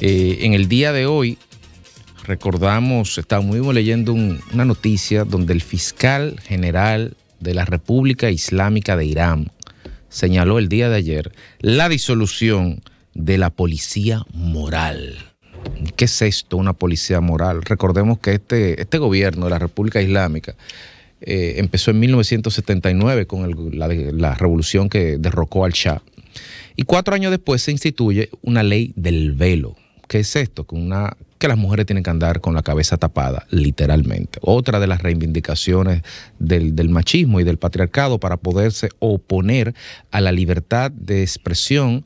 Eh, en el día de hoy, recordamos, estábamos leyendo una noticia donde el fiscal general de la República Islámica de Irán señaló el día de ayer la disolución de la policía moral. ¿Qué es esto, una policía moral? Recordemos que este, este gobierno de la República Islámica eh, empezó en 1979 con la, revolución que derrocó al Shah. Y cuatro años después se instituye una ley del velo, ¿Qué es esto? Que, las mujeres tienen que andar con la cabeza tapada, literalmente. Otra de las reivindicaciones del, machismo y del patriarcado para poderse oponer a la libertad de expresión.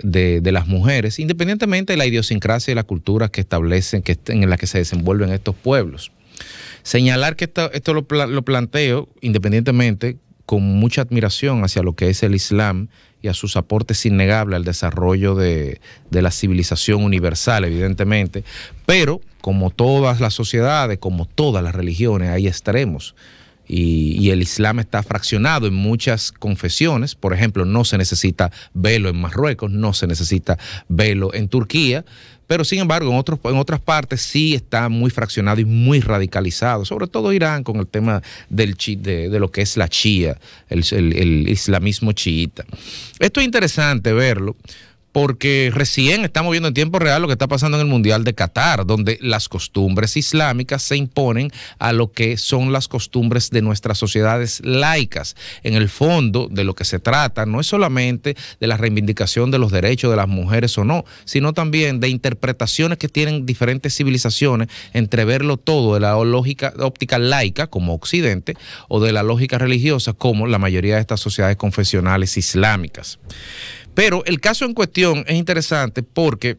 De, las mujeres, independientemente de la idiosincrasia y la cultura que establecen, que en la que se desenvuelven estos pueblos. Señalar que esto, lo, planteo, independientemente, con mucha admiración hacia lo que es el Islam y a sus aportes innegables al desarrollo de, la civilización universal, evidentemente. Pero, como todas las sociedades, como todas las religiones, hay extremos y, el Islam está fraccionado en muchas confesiones. Por ejemplo, no se necesita velo en Marruecos, no se necesita velo en Turquía, pero sin embargo en, otros, en otras partes sí está muy fraccionado y muy radicalizado, sobre todo Irán con el tema del, de, lo que es la chía, el islamismo chiita. Esto es interesante verlo porque recién estamos viendo en tiempo real lo que está pasando en el Mundial de Qatar, donde las costumbres islámicas se imponen a lo que son las costumbres de nuestras sociedades laicas. En el fondo, de lo que se trata no es solamente de la reivindicación de los derechos de las mujeres o no, sino también de interpretaciones que tienen diferentes civilizaciones entre verlo todo de la lógica óptica laica como Occidente o de la lógica religiosa como la mayoría de estas sociedades confesionales islámicas. Pero el caso en cuestión es interesante porque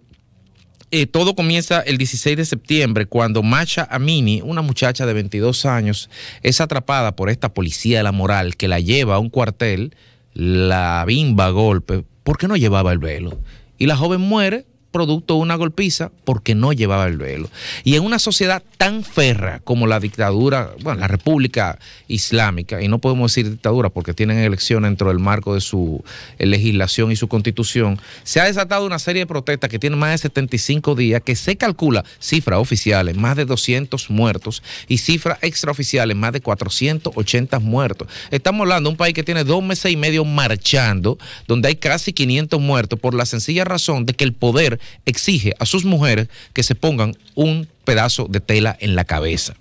eh, todo comienza el 16 de septiembre cuando Masha Amini, una muchacha de 22 años, es atrapada por esta policía de la moral que la lleva a un cuartel, la bimba a golpe, porque no llevaba el velo. Y la joven muere producto de una golpiza porque no llevaba el velo. Y en una sociedad tan ferra como la dictadura, bueno, la República Islámica, y no podemos decir dictadura porque tienen elecciones dentro del marco de su eh, legislación y su constitución, se ha desatado una serie de protestas que tienen más de 75 días, que se calcula cifras oficiales, más de 200 muertos, y cifras extraoficiales, más de 480 muertos. Estamos hablando de un país que tiene dos meses y medio marchando, donde hay casi 500 muertos por la sencilla razón de que el poder exige a sus mujeres que se pongan un pedazo de tela en la cabeza.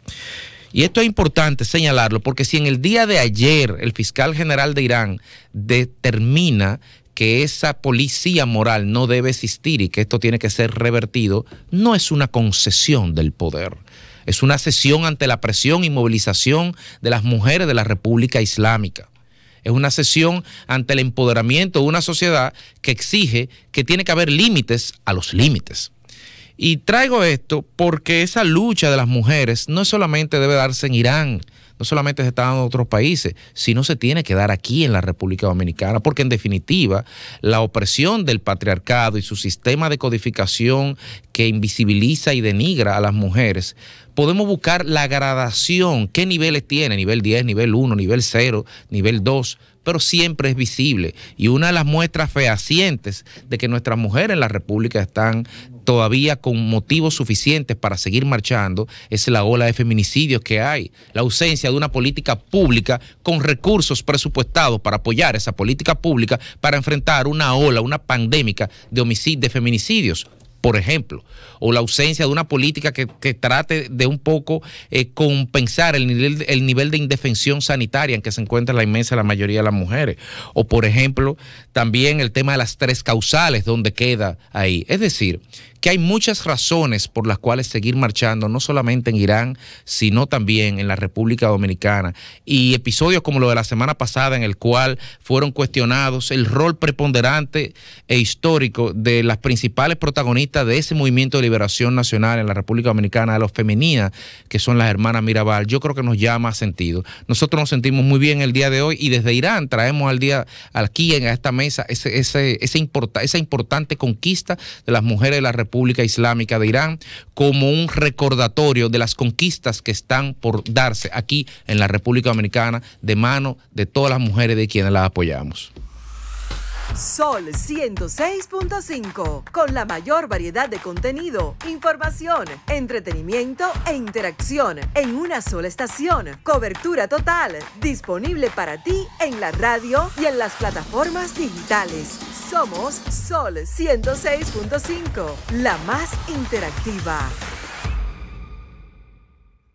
Y esto es importante señalarlo porque si en el día de ayer el fiscal general de Irán determina que esa policía moral no debe existir y que esto tiene que ser revertido, no es una concesión del poder. Es una cesión ante la presión y movilización de las mujeres de la República Islámica. Es una sesión ante el empoderamiento de una sociedad que exige que tiene que haber límites a los límites. Y traigo esto porque esa lucha de las mujeres no solamente debe darse en Irán, no solamente se está dando en otros países, sino se tiene que dar aquí en la República Dominicana, porque en definitiva la opresión del patriarcado y su sistema de codificación que invisibiliza y denigra a las mujeres, podemos buscar la gradación, qué niveles tiene, nivel 10, nivel 1, nivel 0, nivel 2, pero siempre es visible. Y una de las muestras fehacientes de que nuestras mujeres en la República están todavía con motivos suficientes para seguir marchando es la ola de feminicidios que hay, la ausencia de una política pública con recursos presupuestados para apoyar esa política pública para enfrentar una ola, una pandémica de homicidios, de feminicidios por ejemplo, o la ausencia de una política que, trate de un poco eh, compensar el nivel, el nivel de indefensión sanitaria en que se encuentra la inmensa la mayoría de las mujeres, o por ejemplo, también el tema de las tres causales donde queda ahí. Es decir, que hay muchas razones por las cuales seguir marchando, no solamente en Irán, sino también en la República Dominicana. Y episodios como lo de la semana pasada, en el cual fueron cuestionados el rol preponderante e histórico de las principales protagonistas de ese movimiento de liberación nacional en la República Dominicana, de los femeninas, que son las hermanas Mirabal, yo creo que nos llama sentido. Nosotros nos sentimos muy bien el día de hoy y desde Irán traemos al día aquí en esta mesa ese, esa importante conquista de las mujeres de la República República Islámica de Irán como un recordatorio de las conquistas que están por darse aquí en la República Dominicana de mano de todas las mujeres de quienes las apoyamos. Sol 106.5, con la mayor variedad de contenido, información, entretenimiento e interacción en una sola estación. Cobertura total, disponible para ti en la radio y en las plataformas digitales. Somos Sol 106.5, la más interactiva.